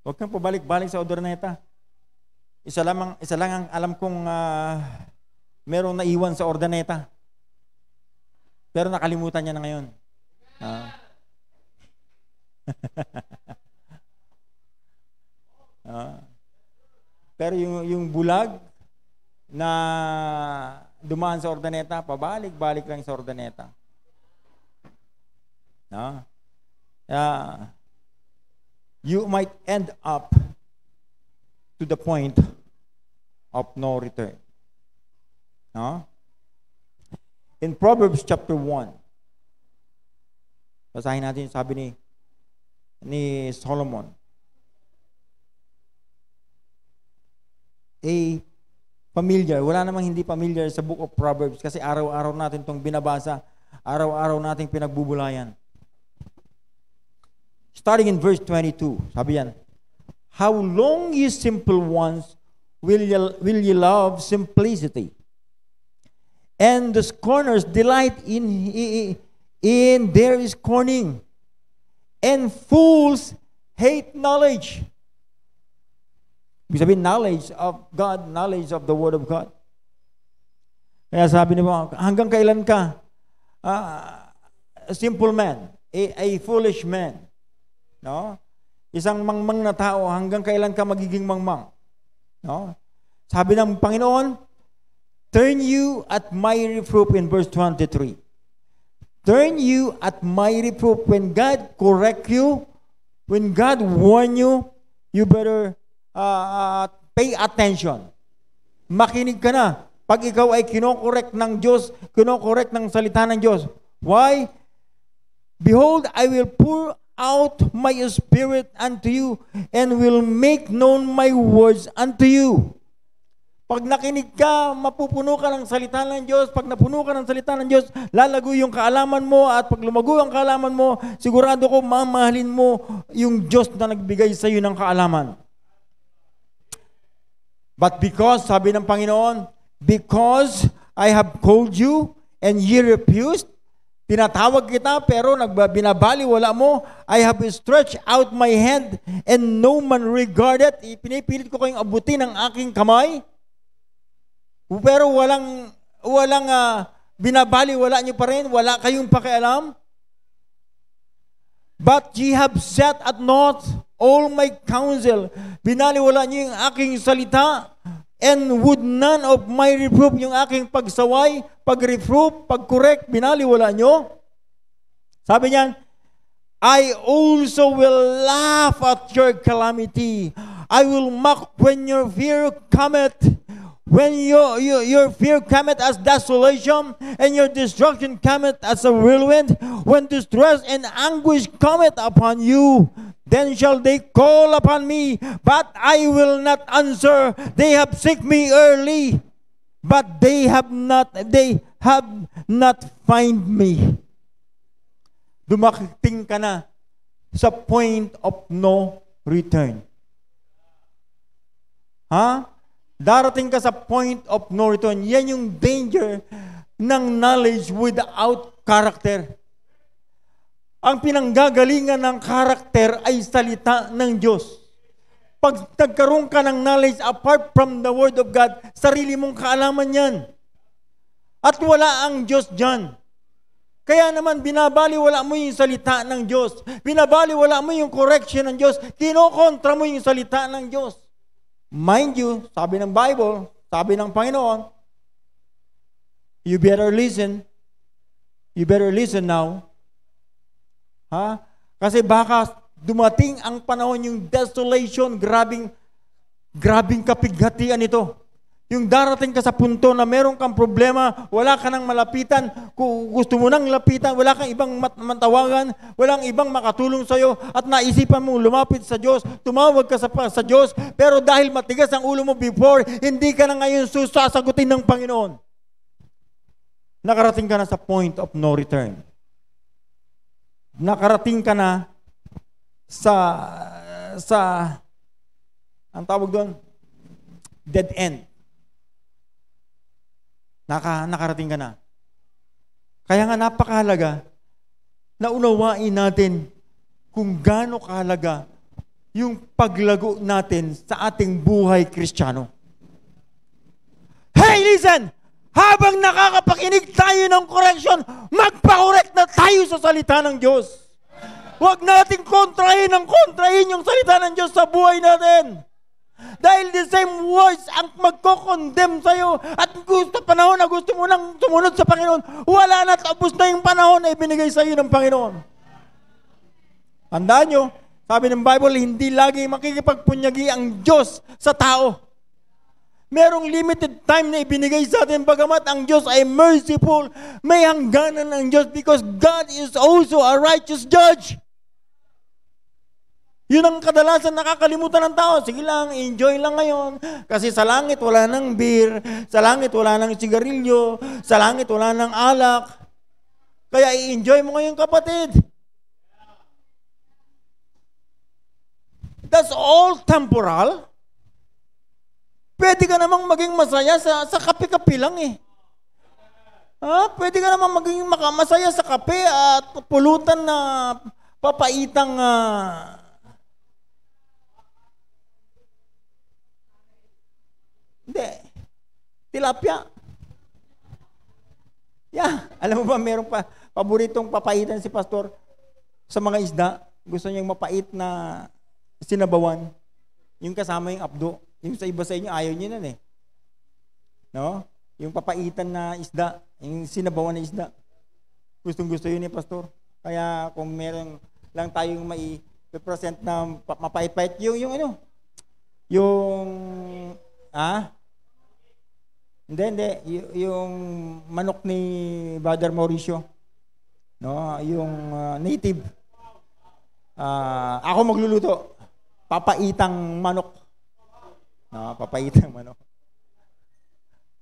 A: Huwag kang pabalik-balik sa Ordoneta. Isa, lamang, isa lang ang alam kong uh, merong naiwan sa Ordoneta. Pero nakalimutan niya na ngayon. Uh. uh. Pero yung, yung bulag na dumaan sa Ordaneta, pabalik-balik lang sa Ordaneta. No? Uh, you might end up to the point of no return. No? In Proverbs chapter 1, basahin natin sabi ni ni Solomon. A familiar, wala namang hindi familiar sa book of Proverbs kasi araw-araw natin itong binabasa, araw-araw natin pinagbubulayan. starting in verse 22. Sabi yan, How long, ye simple ones, will ye, will ye love simplicity? And the scorners delight in, in their scorning, and fools hate knowledge. Ibig sabihin, knowledge of God, knowledge of the Word of God. Kaya sabi ni hanggang kailan ka? Uh, a simple man, a, a foolish man. No? Isang mangmang na tao, hanggang kailan ka magiging mangmang? No? Sabi ng Panginoon, Turn you at my reproof in verse 23. Turn you at my reproof. When God correct you, when God warn you, you better uh, uh, pay attention. Makinig ka na. Pag ikaw ay kinokorek ng Diyos, kinokorek ng salita ng Diyos. Why? Behold, I will pour out my spirit unto you and will make known my words unto you. Pag nakinig ka, mapupuno ka ng salita ng Diyos. Pag napuno ka ng salita ng Diyos, lalago yung kaalaman mo at pag lumago ang kaalaman mo, sigurado ko mamahalin mo yung Diyos na nagbigay sa iyo ng kaalaman. But because, sabi ng Panginoon, because I have called you and ye refused, Tinatawag kita pero nagbabinabali, wala mo. I have stretched out my hand and no man regarded. Pinipilit ko kayong abutin ang aking kamay. Pero walang, walang uh, ah, binabali, wala niyo pa rin. Wala kayong pakialam. But ye have set at naught all my counsel. Binaliwala niyo yung aking salita. And would none of my reproof, yung aking pagsaway, pag-reproof, pag-correct, binaliwala nyo? Sabi niyan, I also will laugh at your calamity. I will mock when your fear cometh. When your, your, your fear cometh as desolation, and your destruction cometh as a whirlwind, when distress and anguish cometh upon you, then shall they call upon me, but I will not answer. They have seek me early, but they have not, they have not find me. Dumakiting ka na sa point of no return. Huh? Darating ka sa point of no return. Yan yung danger ng knowledge without character. Ang pinanggagalingan ng character ay salita ng Diyos. Pag nagkaroon ka ng knowledge apart from the Word of God, sarili mong kaalaman yan. At wala ang Diyos dyan. Kaya naman, binabaliwala mo yung salita ng Diyos. Binabaliwala mo yung correction ng Diyos. Kinokontra mo yung salita ng Diyos. Mind you, sabi ng Bible, sabi ng Panginoon, you better listen. You better listen now. Ha? Kasi baka dumating ang panahon yung desolation, grabing grabing kapighatian ito. Yung darating ka sa punto na meron kang problema, wala ka nang malapitan, gusto mo nang lapitan, wala kang ibang mat- matawagan, walang ibang makatulong sa'yo, at naisipan mo lumapit sa Diyos, tumawag ka sa, sa Diyos, pero dahil matigas ang ulo mo before, hindi ka na ngayon susasagutin ng Panginoon. Nakarating ka na sa point of no return. Nakarating ka na sa, sa, ang tawag doon, dead end Naka, nakarating ka na. Kaya nga napakahalaga na unawain natin kung gaano kahalaga yung paglago natin sa ating buhay kristyano. Hey, listen! Habang nakakapakinig tayo ng correction, magpakorek na tayo sa salita ng Diyos. Huwag nating kontrahin ng kontrahin yung salita ng Diyos sa buhay natin. Dahil the same voice ang magkokondemn sa'yo at gusto panahon na gusto mo nang sumunod sa Panginoon, wala na tapos na yung panahon na ibinigay sa'yo ng Panginoon. Tandaan nyo, sabi ng Bible, hindi lagi makikipagpunyagi ang Diyos sa tao. Merong limited time na ibinigay sa atin bagamat ang Diyos ay merciful, may hangganan ang Diyos because God is also a righteous judge. Yun ang kadalasan nakakalimutan ng tao. Sige lang, enjoy lang ngayon. Kasi sa langit wala nang beer, sa langit wala nang sigarilyo, sa langit wala nang alak. Kaya i-enjoy mo ngayon kapatid. That's all temporal. Pwede ka namang maging masaya sa, sa kape-kape lang eh. Ha? Pwede ka namang maging masaya sa kape at pulutan na papaitang uh, Hindi. Tilapia. Yeah. Alam mo ba, meron pa paboritong papaitan si pastor sa mga isda. Gusto niyang mapait na sinabawan. Yung kasama yung abdo. Yung sa iba sa inyo, ayaw niyo nun eh. No? Yung papaitan na isda. Yung sinabawan na isda. Gustong gusto yun ni eh, pastor. Kaya kung meron lang tayong mai present na mapait-pait yung, yung ano, yung, ah, hindi, hindi. Y- yung manok ni Brother Mauricio. No, yung uh, native. Uh, ako magluluto. Papaitang manok. No, papaitang manok.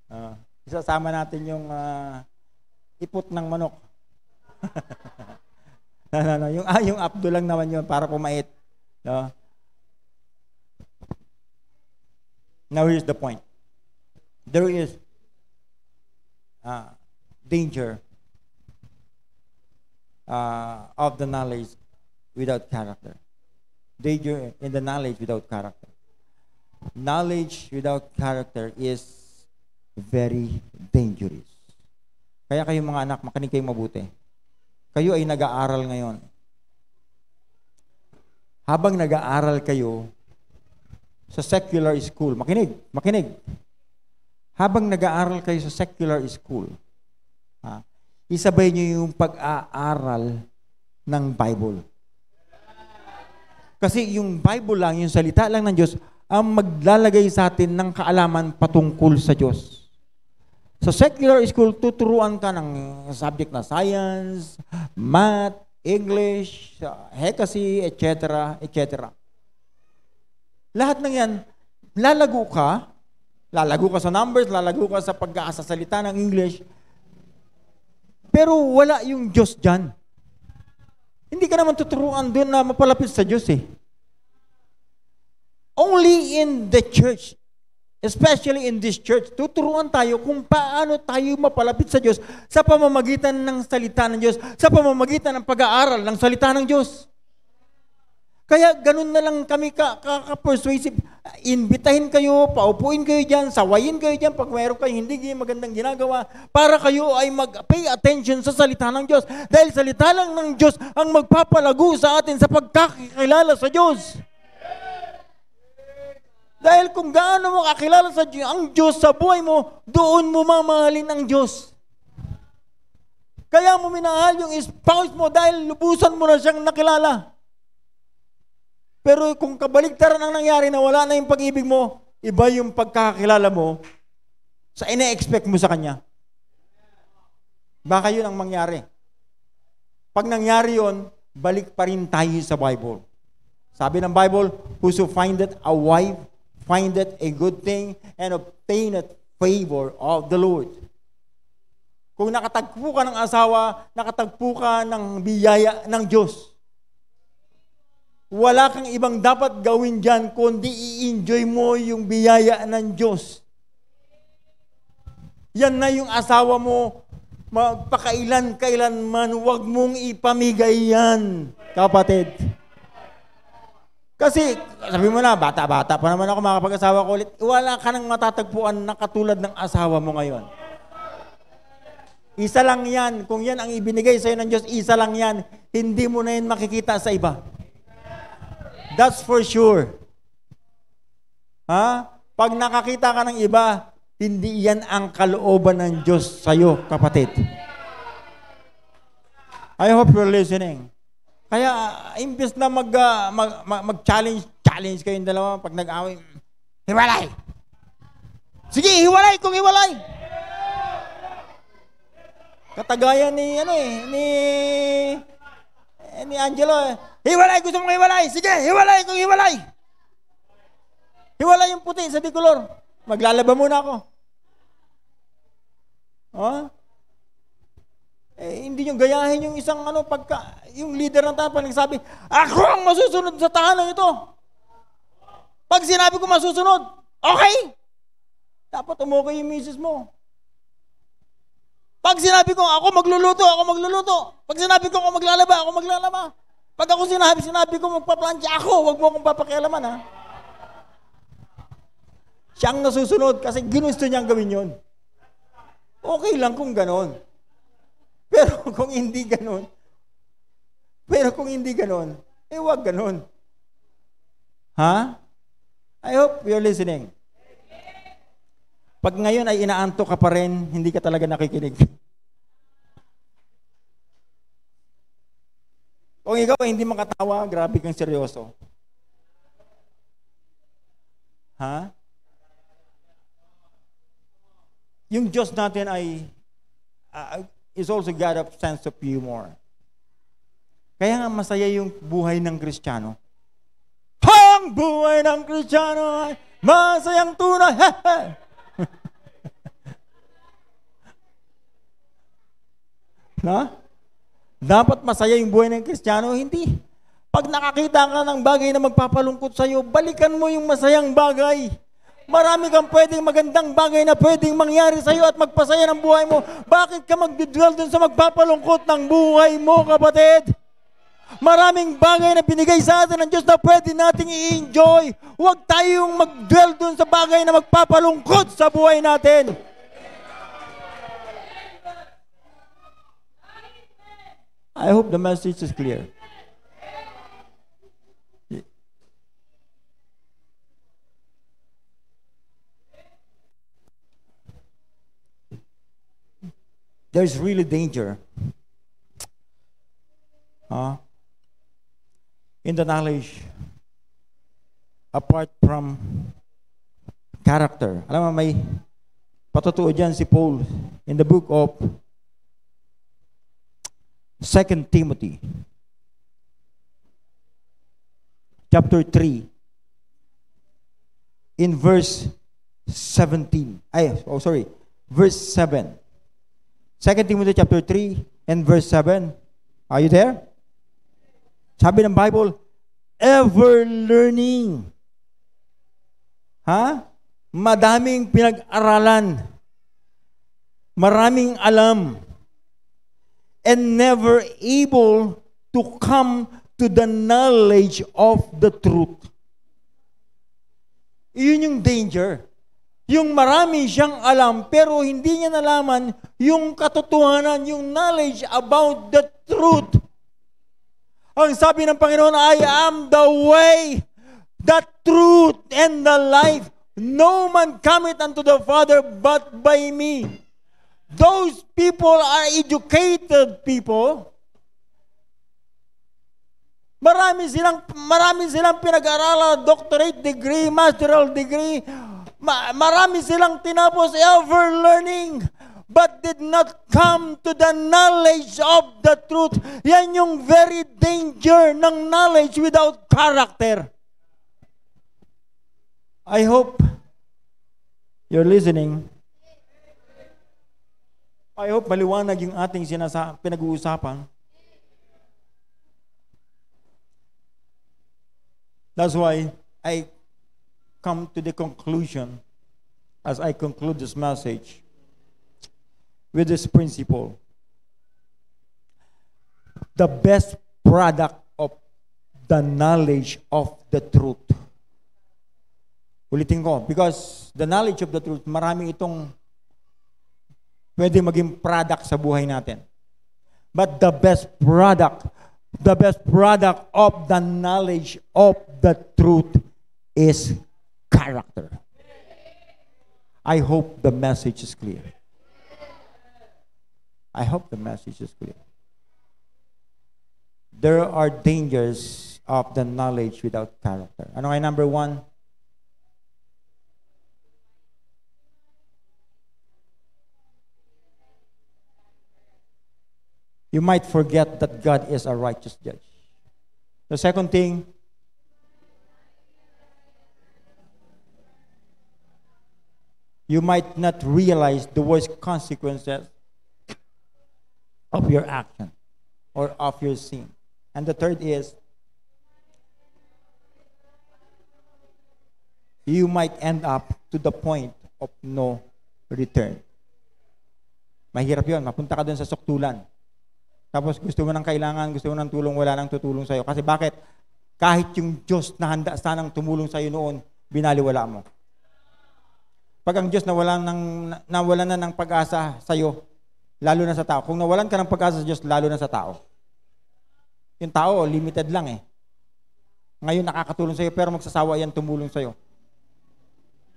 A: Uh, isasama natin yung uh, ipot ng manok. no, no, no. Yung, ah, yung abdo lang naman yun para pumait. No? Now here's the point there is uh, danger uh, of the knowledge without character. Danger in the knowledge without character. Knowledge without character is very dangerous. Kaya kayong mga anak, makinig kayo mabuti. Kayo ay nag-aaral ngayon. Habang nag-aaral kayo sa secular school, makinig, makinig habang nag-aaral kayo sa secular school, ha, isabay nyo yung pag-aaral ng Bible. Kasi yung Bible lang, yung salita lang ng Diyos, ang maglalagay sa atin ng kaalaman patungkol sa Diyos. Sa secular school, tuturuan ka ng subject na science, math, English, hekasi, etc., etc. Lahat ng yan, lalago ka Lalago ka sa numbers, lalago ka sa pagkakasasalita ng English. Pero wala yung Diyos dyan. Hindi ka naman tuturuan doon na mapalapit sa Diyos eh. Only in the church, especially in this church, tuturuan tayo kung paano tayo mapalapit sa Diyos sa pamamagitan ng salita ng Diyos, sa pamamagitan ng pag-aaral ng salita ng Diyos. Kaya ganun na lang kami kaka-persuasive. Invitahin kayo, paupuin kayo dyan, sawayin kayo dyan pag mayroon kayong hindi magandang ginagawa para kayo ay mag-pay attention sa salita ng Diyos. Dahil salita lang ng Diyos ang magpapalago sa atin sa pagkakilala sa Diyos. Dahil kung gaano mo kakilala sa Diyos, ang Diyos sa buhay mo, doon mo mamahalin ang Diyos. Kaya mo minahal yung spouse mo dahil lubusan mo na siyang nakilala. Pero kung kabaligtaran ang nangyari na wala na yung pag-ibig mo, iba yung pagkakakilala mo sa ina-expect mo sa kanya. Baka yun ang mangyari. Pag nangyari yun, balik pa rin tayo sa Bible. Sabi ng Bible, whoso findeth a wife findeth a good thing and obtaineth favor of the Lord. Kung nakatagpo ka ng asawa, nakatagpo ka ng biyaya ng Diyos. Wala kang ibang dapat gawin dyan kundi i-enjoy mo yung biyaya ng Diyos. Yan na yung asawa mo, magpakailan kailan man huwag mong ipamigay yan, kapatid. Kasi, sabi mo na, bata-bata pa naman ako, makapag-asawa ko ulit. Wala ka nang matatagpuan na katulad ng asawa mo ngayon. Isa lang yan. Kung yan ang ibinigay sa'yo ng Diyos, isa lang yan. Hindi mo na yan makikita sa iba. That's for sure. Ha? Pag nakakita ka ng iba, hindi yan ang kalooban ng Diyos sa'yo, kapatid. I hope you're listening. Kaya, imbes na mag, uh, mag, mag, mag-challenge, challenge kayong dalawa pag nag-away, hiwalay! Sige, hiwalay kung hiwalay! Katagayan ni, ano eh, ni eh, ni Angelo, eh. hiwalay, gusto mong hiwalay. Sige, hiwalay kung hiwalay. Hiwalay yung puti sa bicolor. Maglalaba muna ako. Oh? Eh, hindi nyo gayahin yung isang ano, pagka, yung leader ng tahanan, nagsabi, ako ang masusunod sa tahanan ito. Pag sinabi ko masusunod, okay. Dapat umuwi yung misis mo. Pag sinabi ko, ako magluluto, ako magluluto. Pag sinabi ko, ako maglalaba, ako maglalaba. Pag ako sinabi, sinabi ko, magpaplansya ako, wag mo akong papakialaman, ha? Siyang nasusunod kasi ginusto niyang gawin yon. Okay lang kung ganon. Pero kung hindi ganon, pero kung hindi ganon, eh wag ganon. Ha? I hope you're listening. Pag ngayon ay inaanto ka pa rin, hindi ka talaga nakikinig. Kung ikaw ay hindi makatawa, grabe kang seryoso. Ha? Yung Diyos natin ay uh, is also God of sense of humor. Kaya nga masaya yung buhay ng Kristiyano. Ang buhay ng Kristiyano ay masayang tunay. Na? Dapat masaya yung buhay ng Kristiyano, hindi. Pag nakakita ka ng bagay na magpapalungkot sa'yo, balikan mo yung masayang bagay. Marami kang pwedeng magandang bagay na pwedeng mangyari sa'yo at magpasaya ng buhay mo. Bakit ka magdidwell dun sa magpapalungkot ng buhay mo, kapatid? Maraming bagay na binigay sa atin ng Diyos na pwede nating i-enjoy. Huwag tayong magdwell dun sa bagay na magpapalungkot sa buhay natin. I hope the message is clear. There's really danger in the knowledge apart from character. Alam mo, may patutuo dyan si Paul in the book of 2 Timothy chapter 3 in verse 17. Ay, oh sorry, verse 7. 2 Timothy chapter 3 and verse 7. Are you there? Sabi ng Bible, ever learning. Ha? Madaming pinag-aralan. Maraming alam and never able to come to the knowledge of the truth. Iyon yung danger. Yung marami siyang alam pero hindi niya nalaman yung katotohanan, yung knowledge about the truth. Ang sabi ng Panginoon, I am the way, the truth, and the life. No man cometh unto the Father but by me. Those people are educated people. Marami silang marami silang pinag-aralan, doctorate degree, masteral degree. Ma- marami silang tinapos ever learning but did not come to the knowledge of the truth. Yan yung very danger ng knowledge without character. I hope you're listening. I hope maliwanag yung ating sinasa- pinag-uusapan. That's why I come to the conclusion as I conclude this message with this principle. The best product of the knowledge of the truth. Ulitin ko, because the knowledge of the truth, marami itong pwede maging product sa buhay natin. But the best product, the best product of the knowledge of the truth is character. I hope the message is clear. I hope the message is clear. There are dangers of the knowledge without character. Ano kay number one? you might forget that God is a righteous judge. The second thing, you might not realize the worst consequences of your action or of your sin. And the third is, you might end up to the point of no return. Mahirap yun. Mapunta ka dun sa suktulan. Tapos gusto mo ng kailangan, gusto mo ng tulong, wala nang tutulong sa'yo. Kasi bakit? Kahit yung Diyos na handa sanang tumulong sa'yo noon, binaliwala mo. Pag ang Diyos nawalan, ng, nawalan na ng pag-asa sa'yo, lalo na sa tao. Kung nawalan ka ng pag-asa sa Diyos, lalo na sa tao. Yung tao, limited lang eh. Ngayon nakakatulong sa'yo, pero magsasawa yan tumulong sa'yo.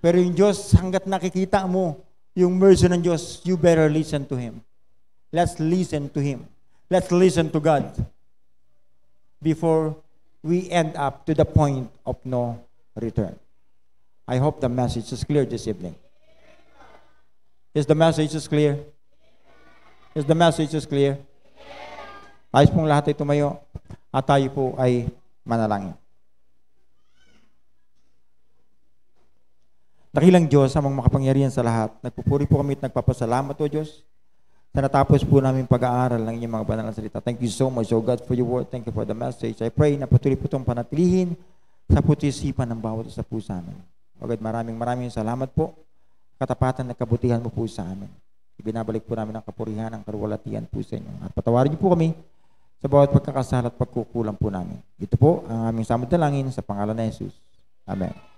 A: Pero yung Diyos, hanggat nakikita mo yung mercy ng Diyos, you better listen to Him. Let's listen to Him. Let's listen to God before we end up to the point of no return. I hope the message is clear this evening. Is the message is clear? Is the message is clear? Ayos pong lahat ay tumayo at tayo po ay manalangin. Dakilang Diyos, amang makapangyarihan sa lahat, nagpupuri po kami at nagpapasalamat o Diyos sa natapos po namin pag-aaral ng inyong mga banal na salita. Thank you so much, O God, for your word. Thank you for the message. I pray na patuloy po itong panatilihin sa putisipan ng bawat isa po sa amin. O God, maraming maraming salamat po. Katapatan na kabutihan mo po sa amin. Ibinabalik po namin ang kapurihan, ang karuwalatian po sa inyo. At patawarin niyo po kami sa bawat pagkakasala at pagkukulang po namin. Ito po ang aming samod na langin sa pangalan ni Jesus. Amen.